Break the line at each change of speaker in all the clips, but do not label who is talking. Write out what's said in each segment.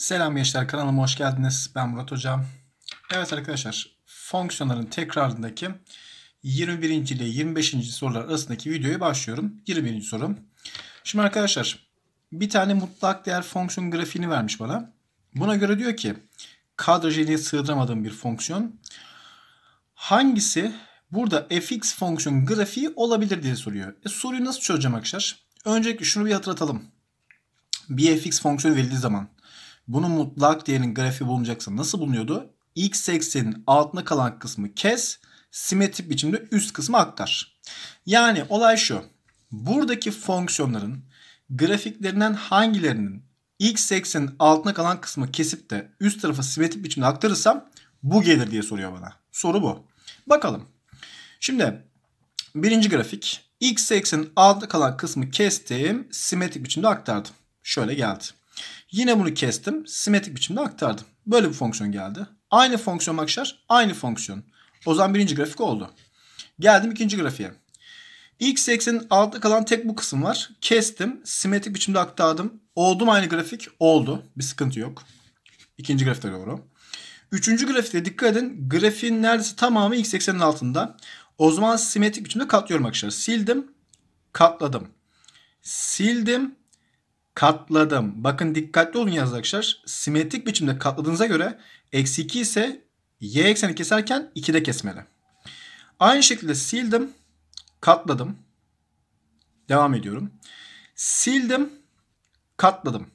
Selam gençler kanalıma hoş geldiniz. Ben Murat Hocam. Evet arkadaşlar fonksiyonların tekrarındaki 21. ile 25. sorular arasındaki videoya başlıyorum. 21. sorum. Şimdi arkadaşlar bir tane mutlak değer fonksiyon grafiğini vermiş bana. Buna göre diyor ki kadrajeliğe sığdıramadığım bir fonksiyon. Hangisi burada fx fonksiyon grafiği olabilir diye soruyor. E, soruyu nasıl çözeceğim arkadaşlar? Öncelikle şunu bir hatırlatalım. Bir fx fonksiyonu verildiği zaman bunu mutlak değerin grafiği bulunacaksın. Nasıl bulunuyordu? X eksenin altına kalan kısmı kes, simetrik biçimde üst kısmı aktar. Yani olay şu. Buradaki fonksiyonların grafiklerinden hangilerinin x eksenin altına kalan kısmı kesip de üst tarafa simetrik biçimde aktarırsam bu gelir diye soruyor bana. Soru bu. Bakalım. Şimdi birinci grafik x eksenin altına kalan kısmı kestim simetrik biçimde aktardım. Şöyle geldi. Yine bunu kestim. Simetrik biçimde aktardım. Böyle bir fonksiyon geldi. Aynı fonksiyon Makşar. Aynı fonksiyon. O zaman birinci grafik oldu. Geldim ikinci grafiğe. X eksenin altta kalan tek bu kısım var. Kestim. Simetrik biçimde aktardım. Oldu mu aynı grafik? Oldu. Bir sıkıntı yok. İkinci grafikte doğru. Üçüncü grafikte dikkat edin. Grafiğin neredeyse tamamı x eksenin altında. O zaman simetrik biçimde katlıyorum arkadaşlar. Sildim. Katladım. Sildim katladım. Bakın dikkatli olun arkadaşlar. Simetrik biçimde katladığınıza göre eksi 2 ise y ekseni keserken 2 de kesmeli. Aynı şekilde sildim. Katladım. Devam ediyorum. Sildim. Katladım.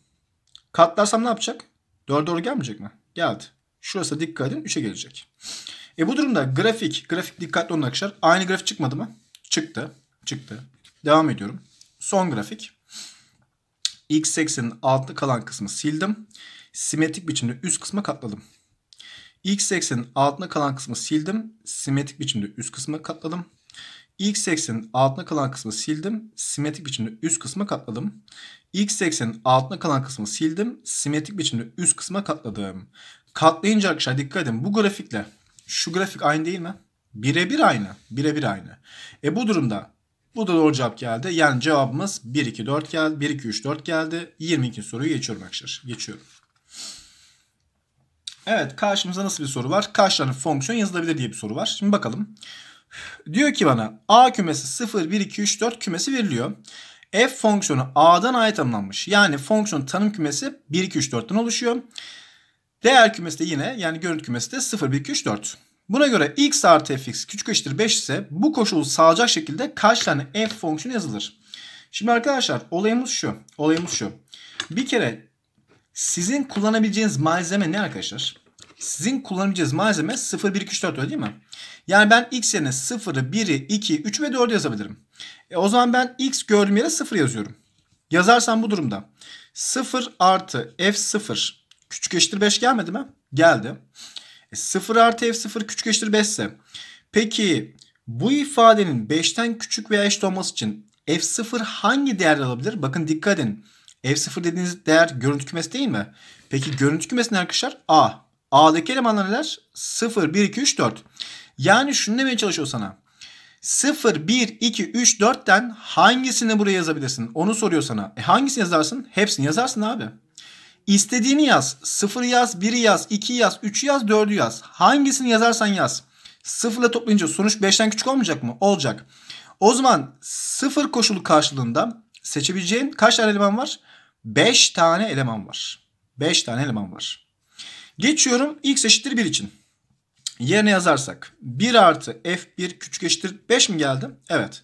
Katlarsam ne yapacak? 4'e doğru gelmeyecek mi? Geldi. Şurası dikkat edin 3'e gelecek. E bu durumda grafik, grafik dikkatli olun arkadaşlar. Aynı grafik çıkmadı mı? Çıktı. Çıktı. Devam ediyorum. Son grafik. X eksenin altı kalan kısmı sildim. Simetrik biçimde üst kısma katladım. X eksenin altına kalan kısmı sildim. Simetrik biçimde üst kısma katladım. X eksenin altına kalan kısmı sildim. Simetrik biçimde üst kısma katladım. X eksenin altına kalan kısmı sildim. Simetrik biçimde üst kısma katladım. Katlayınca arkadaşlar dikkat edin. Bu grafikle şu grafik aynı değil mi? Birebir aynı. Birebir aynı. E bu durumda bu da doğru cevap geldi. Yani cevabımız 1 2 4 geldi. 1 2 3 4 geldi. 22 soruyu geçiyorum arkadaşlar. Geçiyorum. Evet karşımıza nasıl bir soru var? Kaç tane fonksiyon yazılabilir diye bir soru var. Şimdi bakalım. Diyor ki bana A kümesi 0, 1, 2, 3, 4 kümesi veriliyor. F fonksiyonu A'dan A'ya tanımlanmış. Yani fonksiyon tanım kümesi 1, 2, 3, 4'ten oluşuyor. Değer kümesi de yine yani görüntü kümesi de 0, 1, 2, 3, 4. Buna göre x artı fx küçük eşittir 5 ise bu koşulu sağlayacak şekilde kaç tane f fonksiyonu yazılır? Şimdi arkadaşlar olayımız şu. Olayımız şu. Bir kere sizin kullanabileceğiniz malzeme ne arkadaşlar? Sizin kullanabileceğiniz malzeme 0, 1, 2, 3, 4 öyle değil mi? Yani ben x yerine 0'ı, 1'i, 2, 3 ve 4'ü yazabilirim. E o zaman ben x gördüğüm yere 0 yazıyorum. Yazarsam bu durumda 0 artı f0 küçük eşittir 5 gelmedi mi? Geldi. E 0 artı f0 küçük eşittir 5 ise. Peki bu ifadenin 5'ten küçük veya eşit olması için f0 hangi değer alabilir? Bakın dikkat edin. f0 dediğiniz değer görüntü kümesi değil mi? Peki görüntü kümesi ne arkadaşlar? a. a'daki elemanlar neler? 0, 1, 2, 3, 4. Yani şunu demeye çalışıyor sana. 0, 1, 2, 3, 4'ten hangisini buraya yazabilirsin? Onu soruyor sana. E hangisini yazarsın? Hepsini yazarsın abi. İstediğini yaz. 0 yaz, 1 yaz, 2 yaz, 3 yaz, 4'ü yaz. Hangisini yazarsan yaz. 0 ile toplayınca sonuç 5'ten küçük olmayacak mı? Olacak. O zaman 0 koşulu karşılığında seçebileceğin kaç tane eleman var? 5 tane eleman var. 5 tane eleman var. Geçiyorum x eşittir 1 için. Yerine yazarsak 1 artı f1 küçük eşittir 5 mi geldi? Evet.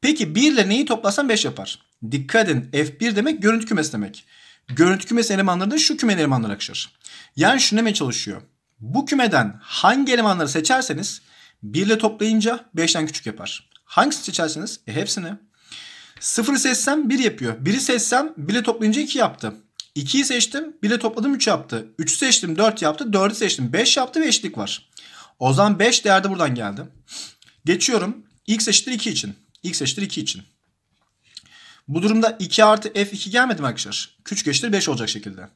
Peki 1 ile neyi toplasan 5 yapar. Dikkat edin f1 demek görüntü kümesi demek görüntü kümesi elemanları da şu kümenin elemanları akışır. Yani şunu demeye çalışıyor. Bu kümeden hangi elemanları seçerseniz 1 ile toplayınca 5'ten küçük yapar. Hangisini seçerseniz? E hepsini. 0'ı seçsem 1 yapıyor. 1'i seçsem 1 ile toplayınca 2 yaptı. 2'yi seçtim 1 ile topladım 3 yaptı. 3'ü seçtim 4 yaptı. 4'ü seçtim 5 yaptı ve eşitlik var. O zaman 5 değerde buradan geldi. Geçiyorum. X eşittir 2 için. X eşittir 2 için. Bu durumda 2 artı f2 gelmedi mi arkadaşlar? Küçük eşittir 5 olacak şekilde.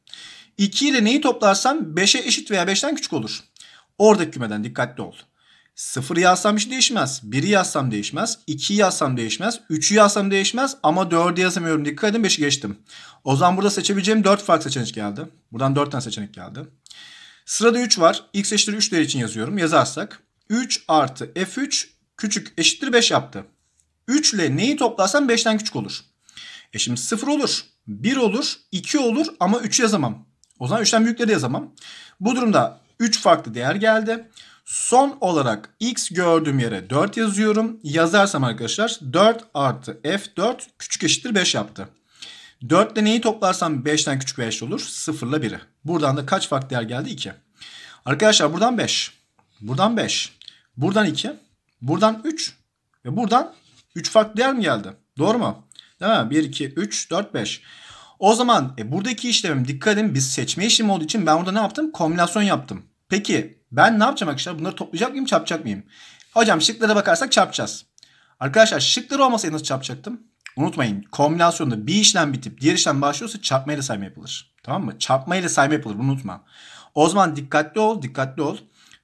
2 ile neyi toplarsam 5'e eşit veya 5'ten küçük olur. Oradaki kümeden dikkatli ol. 0 yazsam hiç değişmez. 1'i yazsam değişmez. 2'yi yazsam değişmez. 3'ü yazsam değişmez. Ama 4'ü yazamıyorum. Dikkat edin 5'i geçtim. O zaman burada seçebileceğim 4 farklı seçenek geldi. Buradan 4 tane seçenek geldi. Sırada 3 var. X eşittir 3 değeri için yazıyorum. Yazarsak 3 artı F3 küçük eşittir 5 yaptı. 3 ile neyi toplarsam 5'ten küçük olur. E şimdi 0 olur, 1 olur, 2 olur ama 3 yazamam. O zaman 3'ten büyükleri yazamam. Bu durumda 3 farklı değer geldi. Son olarak x gördüğüm yere 4 yazıyorum. Yazarsam arkadaşlar 4 artı f4 küçük eşittir 5 yaptı. 4 ile neyi toplarsam 5'ten küçük 5 olur. 0 ile 1'i. Buradan da kaç farklı değer geldi? 2. Arkadaşlar buradan 5. Buradan 5. Buradan 2. Buradan 3. Ve buradan 3 farklı değer mi geldi? Doğru mu? Değil mi? 1, 2, 3, 4, 5. O zaman e, buradaki işlemim dikkat edin biz seçme işlemi olduğu için ben burada ne yaptım? Kombinasyon yaptım. Peki ben ne yapacağım arkadaşlar? Bunları toplayacak mıyım çarpacak mıyım? Hocam şıklara bakarsak çarpacağız. Arkadaşlar şıkları olmasaydı nasıl çarpacaktım? Unutmayın kombinasyonda bir işlem bitip diğer işlem başlıyorsa çarpmayla sayma yapılır. Tamam mı? Çarpmayla sayma yapılır bunu unutma. O zaman dikkatli ol dikkatli ol.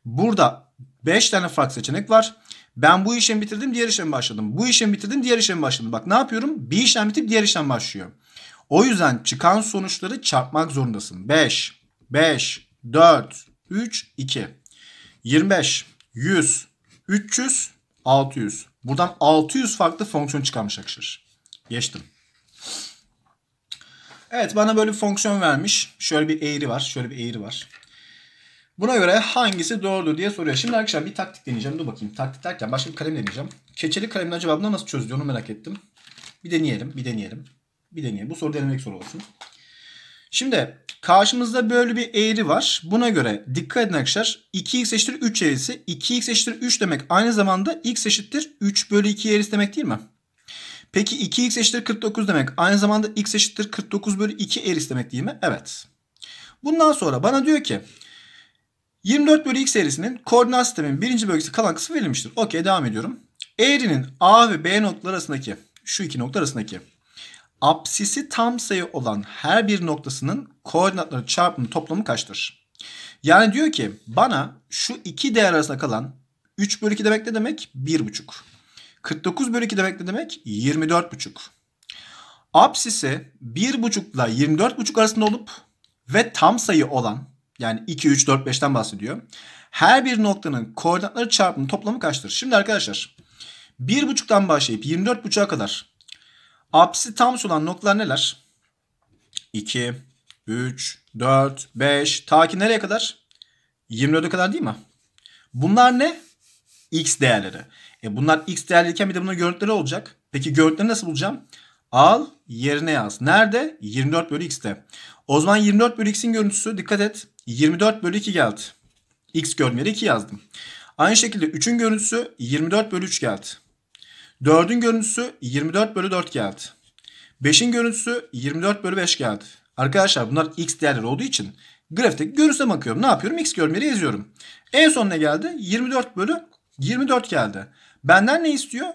Burada 5 tane farklı seçenek var. Ben bu işlemi bitirdim diğer işlemi başladım. Bu işlemi bitirdim diğer işlemi başladım. Bak ne yapıyorum? Bir işlem bitip diğer işlem başlıyor. O yüzden çıkan sonuçları çarpmak zorundasın. 5, 5, 4, 3, 2, 25, 100, 300, 600. Buradan 600 farklı fonksiyon çıkarmış Akşar. Geçtim. Evet bana böyle bir fonksiyon vermiş. Şöyle bir eğri var. Şöyle bir eğri var. Buna göre hangisi doğrudur diye soruyor. Şimdi arkadaşlar bir taktik deneyeceğim. Dur bakayım. Taktik derken başka bir kalem deneyeceğim. Keçeli kalemin acaba bunu nasıl çözülüyor onu merak ettim. Bir deneyelim. Bir deneyelim. Bir deneyelim. Bu soru denemek soru olsun. Şimdi karşımızda böyle bir eğri var. Buna göre dikkat edin arkadaşlar. 2x eşittir 3 eğrisi. 2x eşittir 3 demek aynı zamanda x eşittir 3 bölü 2 eğrisi demek değil mi? Peki 2x eşittir 49 demek aynı zamanda x eşittir 49 bölü 2 eğrisi demek değil mi? Evet. Bundan sonra bana diyor ki 24 bölü x eğrisinin koordinat sistemin birinci bölgesi kalan kısmı verilmiştir. Okey devam ediyorum. Eğrinin A ve B noktaları arasındaki şu iki nokta arasındaki absisi tam sayı olan her bir noktasının koordinatları çarpımının toplamı kaçtır? Yani diyor ki bana şu iki değer arasında kalan 3 bölü 2 demek ne demek? 1,5. 49 bölü 2 demek ne demek? 24,5. Absisi 1,5 ile 24,5 arasında olup ve tam sayı olan yani 2, 3, 4, 5'ten bahsediyor. Her bir noktanın koordinatları çarpımı toplamı kaçtır? Şimdi arkadaşlar 1.5'tan başlayıp 24.5'a kadar apsi tam olan noktalar neler? 2, 3, 4, 5 ta ki nereye kadar? 24'e kadar değil mi? Bunlar ne? X değerleri. E bunlar X değerliyken bir de bunun görüntüleri olacak. Peki görüntüleri nasıl bulacağım? Al yerine yaz. Nerede? 24 bölü x'te. O zaman 24 bölü x'in görüntüsü dikkat et 24 bölü 2 geldi. X görünmeli 2 yazdım. Aynı şekilde 3'ün görüntüsü 24 bölü 3 geldi. 4'ün görüntüsü 24 bölü 4 geldi. 5'in görüntüsü 24 bölü 5 geldi. Arkadaşlar bunlar x değerleri olduğu için grafikte görüntüsüne bakıyorum. Ne yapıyorum? X görmeleri yazıyorum. En son ne geldi? 24 bölü 24 geldi. Benden ne istiyor?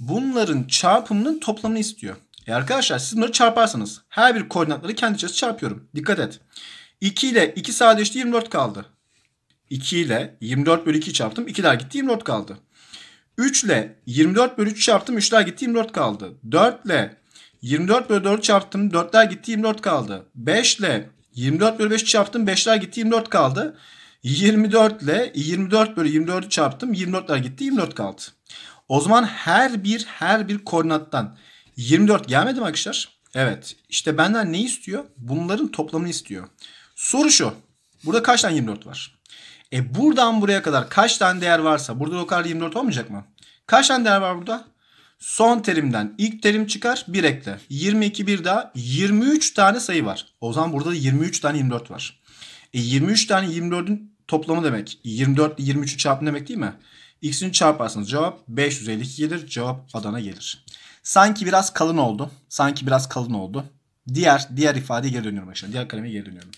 Bunların çarpımının toplamını istiyor. E arkadaşlar siz bunları çarparsanız her bir koordinatları kendi içerisinde çarpıyorum. Dikkat et. 2 ile 2 sadeleşti 24 kaldı. 2 ile 24 bölü 2 çarptım. 2'ler gitti 24 kaldı. 3 ile 24 bölü 3 çarptım. 3'ler gitti 24 kaldı. 4 ile 24 bölü 4 çarptım. 4'ler gitti 24 kaldı. 5 ile 24 bölü 5 çarptım. 5'ler gitti 24 kaldı. 24 ile 24 bölü 24 çarptım. 24'ler gitti 24 kaldı. O zaman her bir her bir koordinattan 24 gelmedi mi arkadaşlar? Evet. İşte benden ne istiyor? Bunların toplamını istiyor. Soru şu. Burada kaç tane 24 var? E buradan buraya kadar kaç tane değer varsa burada o kadar 24 olmayacak mı? Kaç tane değer var burada? Son terimden ilk terim çıkar bir ekle. 22 bir daha 23 tane sayı var. O zaman burada da 23 tane 24 var. E 23 tane 24'ün toplamı demek. 24 ile 23'ü çarpın demek değil mi? X'ini çarparsanız cevap 552 gelir. Cevap Adana gelir. Sanki biraz kalın oldu. Sanki biraz kalın oldu. Diğer diğer ifadeye geri dönüyorum arkadaşlar. Diğer kaleme geri dönüyorum.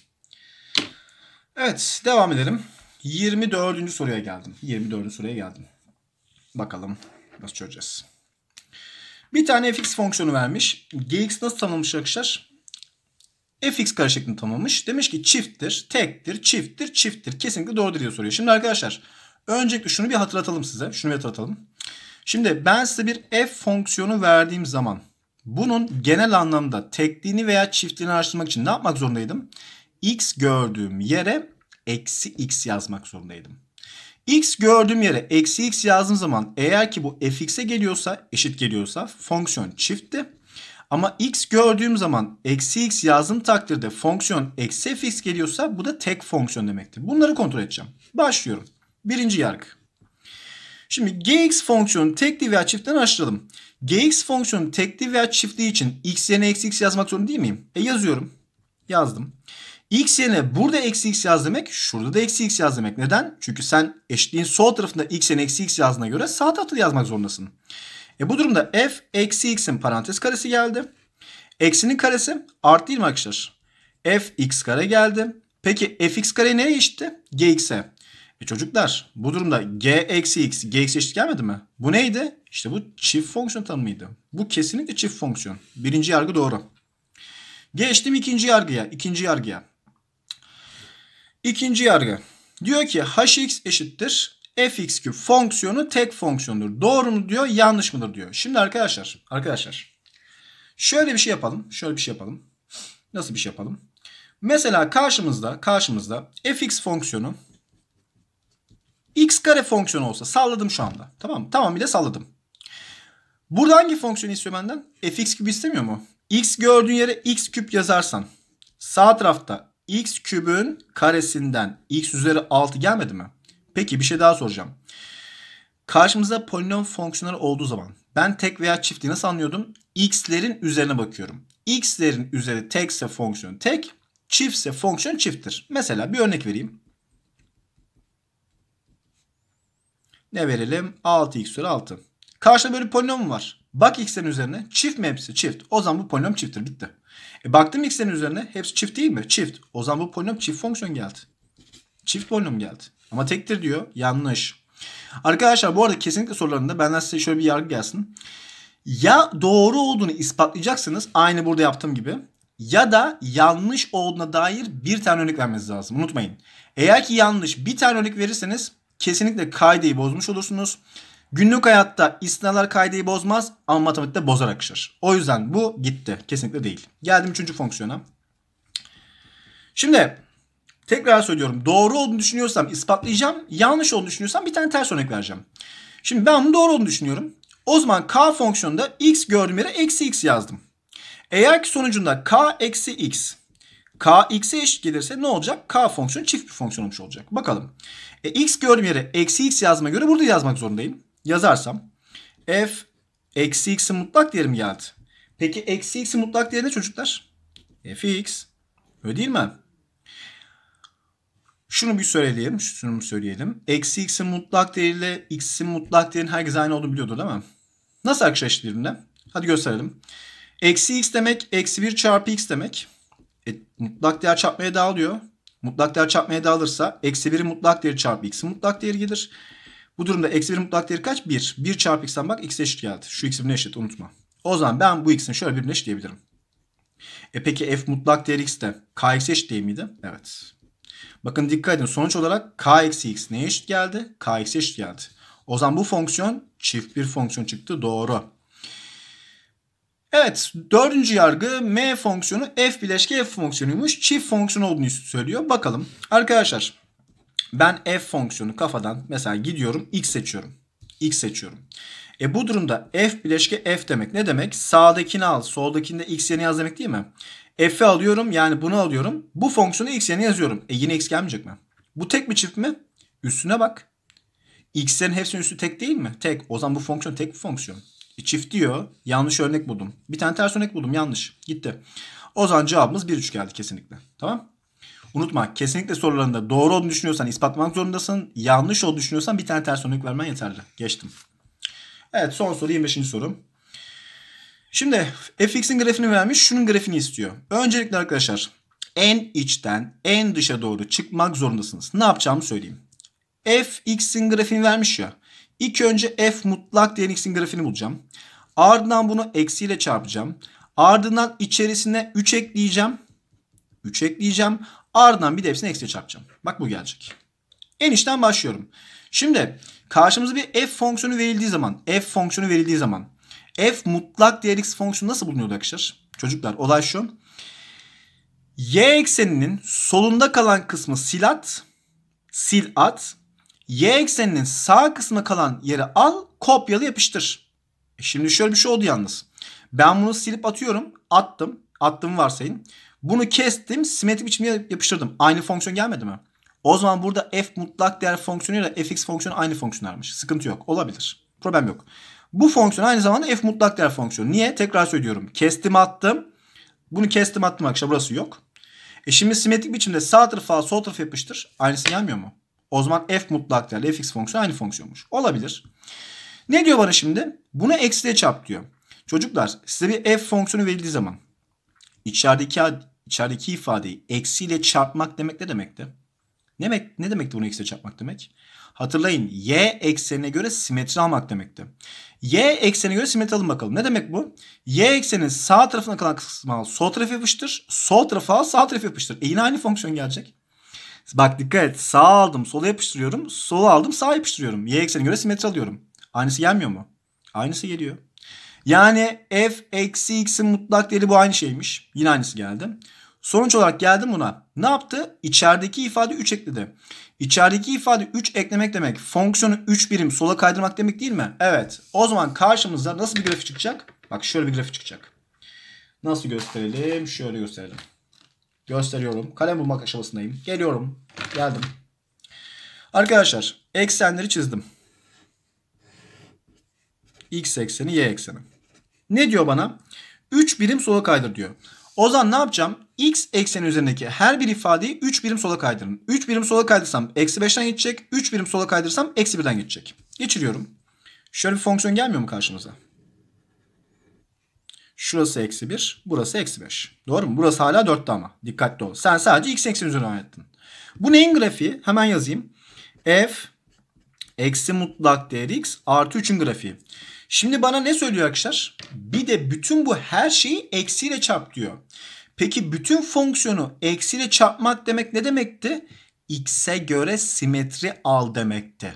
Evet devam edelim. 24. soruya geldim. 24. soruya geldim. Bakalım nasıl çözeceğiz. Bir tane fx fonksiyonu vermiş. gx nasıl tanımlamış arkadaşlar? fx karışıklığını tanımlamış. Demiş ki çifttir, tektir, çifttir, çifttir. Kesinlikle doğrudur diye soruyor. Şimdi arkadaşlar öncelikle şunu bir hatırlatalım size. Şunu bir hatırlatalım. Şimdi ben size bir f fonksiyonu verdiğim zaman bunun genel anlamda tekliğini veya çiftliğini araştırmak için ne yapmak zorundaydım? x gördüğüm yere eksi x yazmak zorundaydım. x gördüğüm yere eksi x yazdığım zaman eğer ki bu fx'e geliyorsa eşit geliyorsa fonksiyon çiftti. Ama x gördüğüm zaman eksi x yazdığım takdirde fonksiyon eksi fx geliyorsa bu da tek fonksiyon demektir. Bunları kontrol edeceğim. Başlıyorum. Birinci yargı. Şimdi gx fonksiyonu tekli veya çiftten açtıralım. gx fonksiyonu tekli veya çiftliği için x yerine eksi x yazmak zorunda değil miyim? E yazıyorum. Yazdım x yerine burada eksi x yaz demek şurada da eksi x yaz demek. Neden? Çünkü sen eşitliğin sol tarafında x yerine eksi x yazdığına göre sağ tarafta yazmak zorundasın. E bu durumda f eksi x'in parantez karesi geldi. Eksinin karesi artı değil mi arkadaşlar? f x kare geldi. Peki f x kare nereye eşitti? gx'e. E çocuklar bu durumda g eksi x g X eşit gelmedi mi? Bu neydi? İşte bu çift fonksiyon tanımıydı. Bu kesinlikle çift fonksiyon. Birinci yargı doğru. Geçtim ikinci yargıya. İkinci yargıya. İkinci yargı. Diyor ki hx eşittir fx küp fonksiyonu tek fonksiyondur. Doğru mu diyor yanlış mıdır diyor. Şimdi arkadaşlar arkadaşlar şöyle bir şey yapalım. Şöyle bir şey yapalım. Nasıl bir şey yapalım? Mesela karşımızda karşımızda fx fonksiyonu x kare fonksiyonu olsa salladım şu anda. Tamam tamam bir de salladım. Burada hangi fonksiyonu istiyor benden? fx küp istemiyor mu? x gördüğün yere x küp yazarsan sağ tarafta x kübün karesinden x üzeri 6 gelmedi mi? Peki bir şey daha soracağım. Karşımıza polinom fonksiyonları olduğu zaman ben tek veya çiftliği nasıl anlıyordum? x'lerin üzerine bakıyorum. x'lerin üzeri tekse fonksiyon tek, çiftse fonksiyon çifttir. Mesela bir örnek vereyim. Ne verelim? 6x üzeri 6. Karşıda böyle polinom var. Bak x'lerin üzerine. Çift mi hepsi? Çift. O zaman bu polinom çifttir. Bitti. E baktım x'lerin üzerine hepsi çift değil mi? Çift. O zaman bu polinom çift fonksiyon geldi. Çift polinom geldi. Ama tektir diyor. Yanlış. Arkadaşlar bu arada kesinlikle sorularında benden size şöyle bir yargı gelsin. Ya doğru olduğunu ispatlayacaksınız. Aynı burada yaptığım gibi. Ya da yanlış olduğuna dair bir tane örnek vermeniz lazım. Unutmayın. Eğer ki yanlış bir tane örnek verirseniz kesinlikle kaideyi bozmuş olursunuz. Günlük hayatta istisnalar kaideyi bozmaz ama matematikte bozar akışır. O yüzden bu gitti. Kesinlikle değil. Geldim üçüncü fonksiyona. Şimdi tekrar söylüyorum. Doğru olduğunu düşünüyorsam ispatlayacağım. Yanlış olduğunu düşünüyorsam bir tane ters örnek vereceğim. Şimdi ben bunu doğru olduğunu düşünüyorum. O zaman k fonksiyonunda x gördüğüm yere eksi x yazdım. Eğer ki sonucunda k eksi x k x'e eşit gelirse ne olacak? K fonksiyonu çift bir fonksiyon olmuş olacak. Bakalım. E, x gördüğüm yere eksi x yazma göre burada yazmak zorundayım yazarsam f eksi x'in mutlak değerim geldi? Peki eksi x'in mutlak değeri ne çocuklar? fx. Öyle değil mi? Şunu bir söyleyelim. Şunu bir söyleyelim. Eksi x'in mutlak değeriyle x'in mutlak değerinin herkes aynı olduğunu biliyordu değil mi? Nasıl arkadaşlar birbirine? Hadi gösterelim. Eksi x demek eksi 1 çarpı x demek. E, mutlak değer çarpmaya dağılıyor. Mutlak değer çarpmaya dağılırsa eksi 1'in mutlak değeri çarpı x'in mutlak değeri gelir. Bu durumda eksi 1 mutlak değeri kaç? 1. 1 çarpı x'ten bak x eşit geldi. Şu x'in birbirine eşit unutma. O zaman ben bu x'in şöyle birbirine eşit diyebilirim. E peki f mutlak değeri x de kx eşit değil miydi? Evet. Bakın dikkat edin sonuç olarak k eksi x neye eşit geldi? k eksi eşit geldi. O zaman bu fonksiyon çift bir fonksiyon çıktı doğru. Evet dördüncü yargı m fonksiyonu f bileşke f fonksiyonuymuş. Çift fonksiyon olduğunu söylüyor. Bakalım arkadaşlar ben f fonksiyonu kafadan mesela gidiyorum x seçiyorum. x seçiyorum. E bu durumda f bileşke f demek ne demek? Sağdakini al, soldakinde x yerine yaz demek değil mi? f'i alıyorum yani bunu alıyorum. Bu fonksiyonu x yerine yazıyorum. E yine x gelmeyecek mi? Bu tek mi çift mi? Üstüne bak. X'lerin hepsinin üstü tek değil mi? Tek. O zaman bu fonksiyon tek bir fonksiyon. E çift diyor. Yanlış örnek buldum. Bir tane ters örnek buldum. Yanlış. Gitti. O zaman cevabımız 1-3 geldi kesinlikle. Tamam. Unutma kesinlikle sorularında doğru olduğunu düşünüyorsan ispatlamak zorundasın. Yanlış olduğunu düşünüyorsan bir tane ters örnek vermen yeterli. Geçtim. Evet son soru 25. sorum. Şimdi fx'in grafiğini vermiş. Şunun grafiğini istiyor. Öncelikle arkadaşlar en içten en dışa doğru çıkmak zorundasınız. Ne yapacağımı söyleyeyim. fx'in grafiğini vermiş ya. İlk önce f mutlak diyen x'in grafiğini bulacağım. Ardından bunu eksiyle çarpacağım. Ardından içerisine 3 ekleyeceğim. 3 ekleyeceğim. Ardından bir de hepsini eksiye çarpacağım. Bak bu gelecek. En içten başlıyorum. Şimdi karşımıza bir f fonksiyonu verildiği zaman, f fonksiyonu verildiği zaman f mutlak değer x fonksiyonu nasıl bulunuyordu arkadaşlar? Çocuklar olay şu. Y ekseninin solunda kalan kısmı silat, sil at. Y ekseninin sağ kısmına kalan yeri al, kopyalı yapıştır. E şimdi şöyle bir şey oldu yalnız. Ben bunu silip atıyorum. Attım. Attım varsayın. Bunu kestim simetrik biçimde yapıştırdım. Aynı fonksiyon gelmedi mi? O zaman burada f mutlak değer fonksiyonu fonksiyonuyla fx fonksiyonu aynı fonksiyonlarmış. Sıkıntı yok. Olabilir. Problem yok. Bu fonksiyon aynı zamanda f mutlak değer fonksiyonu. Niye? Tekrar söylüyorum. Kestim attım. Bunu kestim attım arkadaşlar. Burası yok. E şimdi simetrik biçimde sağ tarafa sol tarafa yapıştır. Aynısı gelmiyor mu? O zaman f mutlak değerli fx fonksiyonu aynı fonksiyonmuş. Olabilir. Ne diyor bana şimdi? Buna eksiye çarp diyor. Çocuklar size bir f fonksiyonu verildiği zaman içeride 2, İçerideki ifadeyi eksiyle çarpmak demek ne demekti? Ne demek ne demekti bunu eksiyle çarpmak demek? Hatırlayın y eksenine göre simetri almak demekti. Y eksenine göre simetri alın bakalım. Ne demek bu? Y eksenin sağ tarafına kalan kısmı al sol tarafı yapıştır. Sol tarafı al sağ tarafı yapıştır. E yine aynı fonksiyon gelecek. Bak dikkat et. Sağ aldım sola yapıştırıyorum. Sola aldım sağa yapıştırıyorum. Y eksenine göre simetri alıyorum. Aynısı gelmiyor mu? Aynısı geliyor. Yani f eksi x'in mutlak değeri bu aynı şeymiş. Yine aynısı geldi. Sonuç olarak geldim buna. Ne yaptı? İçerideki ifade 3 ekledi. İçerideki ifade 3 eklemek demek. Fonksiyonu 3 birim sola kaydırmak demek değil mi? Evet. O zaman karşımıza nasıl bir grafik çıkacak? Bak şöyle bir grafik çıkacak. Nasıl gösterelim? Şöyle gösterelim. Gösteriyorum. Kalem bulmak aşamasındayım. Geliyorum. Geldim. Arkadaşlar eksenleri çizdim. X ekseni, Y ekseni. Ne diyor bana? 3 birim sola kaydır diyor. O zaman ne yapacağım? X ekseni üzerindeki her bir ifadeyi 3 birim sola kaydırın. 3 birim sola kaydırsam eksi 5'ten geçecek. 3 birim sola kaydırsam eksi 1'den geçecek. Geçiriyorum. Şöyle bir fonksiyon gelmiyor mu karşımıza? Şurası eksi 1, burası eksi 5. Doğru mu? Burası hala 4'te ama. Dikkatli ol. Sen sadece x ekseni üzerine oynattın. Bu neyin grafiği? Hemen yazayım. F Eksi mutlak değer x artı 3'ün grafiği. Şimdi bana ne söylüyor arkadaşlar? Bir de bütün bu her şeyi eksiyle çarp diyor. Peki bütün fonksiyonu eksiyle çarpmak demek ne demekti? X'e göre simetri al demekti.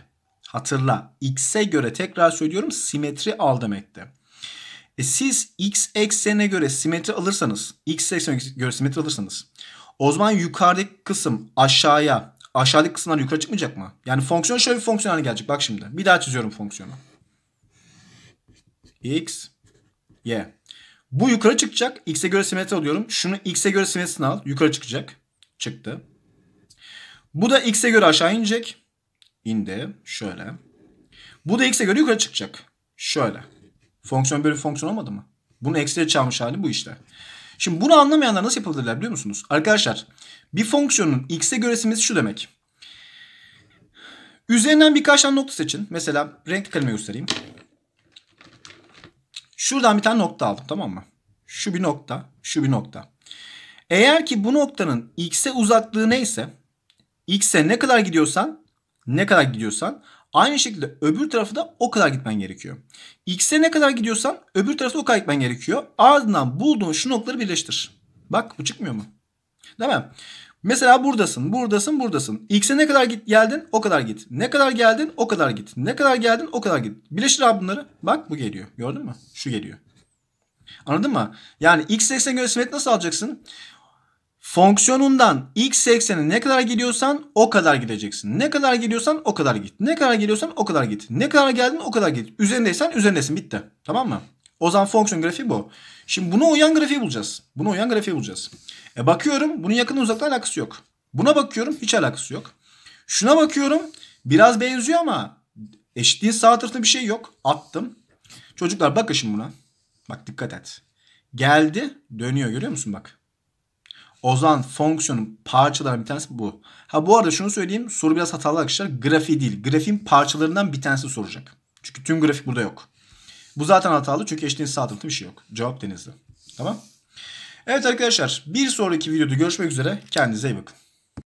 Hatırla X'e göre tekrar söylüyorum simetri al demekti. E siz X eksenine göre simetri alırsanız, X eksenine göre simetri alırsanız o zaman yukarıdaki kısım aşağıya aşağıdaki kısımlar yukarı çıkmayacak mı? Yani fonksiyon şöyle bir fonksiyon haline gelecek. Bak şimdi. Bir daha çiziyorum fonksiyonu. X, Y. Bu yukarı çıkacak. X'e göre simetri alıyorum. Şunu X'e göre simetrisini al. Yukarı çıkacak. Çıktı. Bu da X'e göre aşağı inecek. İndi. Şöyle. Bu da X'e göre yukarı çıkacak. Şöyle. Fonksiyon böyle bir fonksiyon olmadı mı? Bunu eksileri çalmış hali bu işte. Şimdi bunu anlamayanlar nasıl yapabilirler biliyor musunuz? Arkadaşlar bir fonksiyonun x'e göresimesi şu demek. Üzerinden birkaç tane nokta seçin. Mesela renk kaleme göstereyim. Şuradan bir tane nokta aldım tamam mı? Şu bir nokta, şu bir nokta. Eğer ki bu noktanın x'e uzaklığı neyse, x'e ne kadar gidiyorsan, ne kadar gidiyorsan aynı şekilde öbür tarafı da o kadar gitmen gerekiyor. X'e ne kadar gidiyorsan öbür tarafı o kadar gitmen gerekiyor. Ardından bulduğun şu noktaları birleştir. Bak bu çıkmıyor mu? Değil mi? Mesela buradasın, buradasın, buradasın. X'e ne kadar git geldin? O kadar git. Ne kadar geldin? O kadar git. Ne kadar geldin? O kadar git. Birleştir abi bunları. Bak bu geliyor. Gördün mü? Şu geliyor. Anladın mı? Yani x eksenine göre simet nasıl alacaksın? Fonksiyonundan x eksenine ne kadar gidiyorsan o kadar gideceksin. Ne kadar gidiyorsan o kadar git. Ne kadar gidiyorsan o kadar git. Ne kadar geldin o kadar git. Üzerindeysen üzerindesin. Bitti. Tamam mı? O zaman fonksiyon grafiği bu. Şimdi buna uyan grafiği bulacağız. Buna uyan grafiği bulacağız. E bakıyorum bunun yakın uzakta alakası yok. Buna bakıyorum hiç alakası yok. Şuna bakıyorum biraz benziyor ama eşitliğin sağ tarafında bir şey yok. Attım. Çocuklar bakın şimdi buna. Bak dikkat et. Geldi dönüyor görüyor musun bak. Ozan fonksiyonun parçalarından bir tanesi bu. Ha bu arada şunu söyleyeyim. Soru biraz hatalı arkadaşlar. Grafiği değil. Grafiğin parçalarından bir tanesi soracak. Çünkü tüm grafik burada yok. Bu zaten hatalı çünkü eşliğin sağ bir şey yok. Cevap denizli. Tamam. Evet arkadaşlar bir sonraki videoda görüşmek üzere. Kendinize iyi bakın.